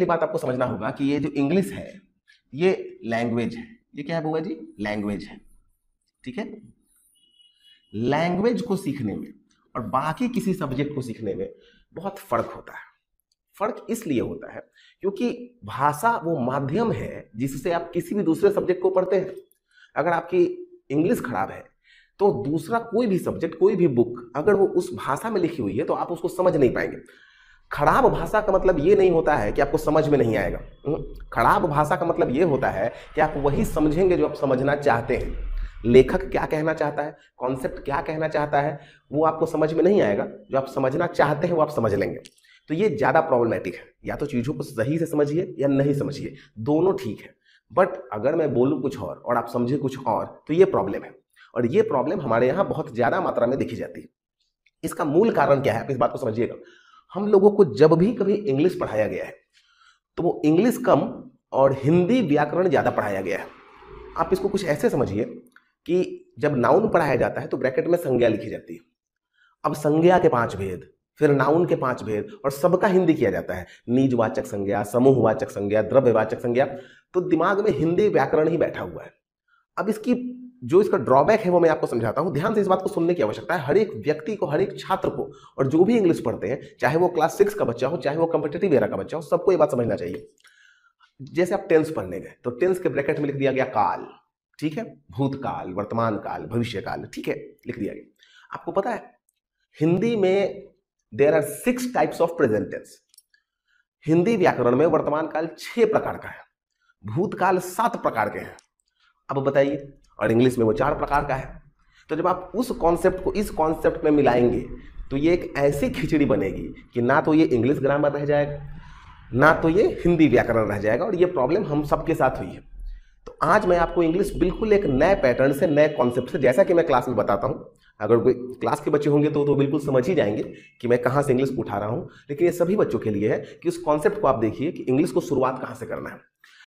पहली बात आपको समझना होगा कि ये जो इंग्लिश है ये लैंग्वेज है ये क्या है बुआ जी लैंग्वेज है ठीक है लैंग्वेज को सीखने में और बाकी किसी सब्जेक्ट को सीखने में बहुत फर्क होता है फर्क इसलिए होता है क्योंकि भाषा वो माध्यम है जिससे आप किसी भी दूसरे सब्जेक्ट को पढ़ते हैं अगर आपकी इंग्लिश खराब है तो दूसरा कोई भी सब्जेक्ट कोई भी बुक अगर वो उस भाषा में लिखी हुई है तो आप उसको समझ नहीं पाएंगे खराब भाषा का मतलब ये नहीं होता है कि आपको समझ में नहीं आएगा हम्म। खराब भाषा का मतलब ये होता है कि आप वही समझेंगे जो आप समझना चाहते हैं लेखक क्या कहना चाहता है कॉन्सेप्ट क्या कहना चाहता है वो आपको समझ में नहीं आएगा जो आप समझना चाहते हैं वो आप समझ लेंगे तो ये ज़्यादा प्रॉब्लमेटिक है या तो चीज़ों को सही से समझिए या नहीं समझिए दोनों ठीक है बट अगर मैं बोलूँ कुछ और और आप समझिए कुछ और तो ये प्रॉब्लम है और ये प्रॉब्लम हमारे यहाँ बहुत ज़्यादा मात्रा में देखी जाती है इसका मूल कारण क्या है आप इस बात को समझिएगा हम लोगों को जब भी कभी इंग्लिश पढ़ाया गया है तो वो इंग्लिश कम और हिंदी व्याकरण ज़्यादा पढ़ाया गया है आप इसको कुछ ऐसे समझिए कि जब नाउन पढ़ाया जाता है तो ब्रैकेट में संज्ञा लिखी जाती है अब संज्ञा के पांच भेद फिर नाउन के पांच भेद और सबका हिंदी किया जाता है निजवाचक संज्ञा समूहवाचक संज्ञा द्रव्यवाचक संज्ञा तो दिमाग में हिंदी व्याकरण ही बैठा हुआ है अब इसकी जो इसका ड्रॉबैक है वो मैं आपको समझाता हूँ ध्यान से इस बात को सुनने की आवश्यकता है हर एक व्यक्ति को हर एक छात्र को और जो भी इंग्लिश पढ़ते हैं चाहे वो क्लास सिक्स का बच्चा हो चाहे वो कम्पिटेटिव एरा का बच्चा हो सबको ये बात समझना चाहिए जैसे आप टेंस पढ़ने गए तो टेंस के ब्रैकेट में लिख दिया गया काल ठीक है भूतकाल वर्तमान काल भविष्य काल ठीक है लिख दिया गया आपको पता है हिंदी में there are six types of present tense Hindi व्याकरण में वर्तमान काल छह प्रकार का है भूतकाल सात प्रकार के हैं अब बताइए और इंग्लिश में वो चार प्रकार का है तो जब आप उस कॉन्सेप्ट को इस कॉन्सेप्ट में मिलाएंगे तो ये एक ऐसी खिचड़ी बनेगी कि ना तो ये इंग्लिश ग्रामर रह जाएगा ना तो ये हिंदी व्याकरण रह जाएगा और ये प्रॉब्लम हम सबके साथ हुई है तो आज मैं आपको इंग्लिश बिल्कुल एक नए पैटर्न से नए कॉन्सेप्ट से जैसा कि मैं क्लास में बताता हूँ अगर कोई क्लास के बच्चे होंगे तो तो बिल्कुल समझ ही जाएंगे कि मैं कहाँ से इंग्लिश उठा रहा हूँ लेकिन ये सभी बच्चों के लिए है कि उस कॉन्सेप्ट को आप देखिए कि इंग्लिश को शुरुआत कहाँ से करना है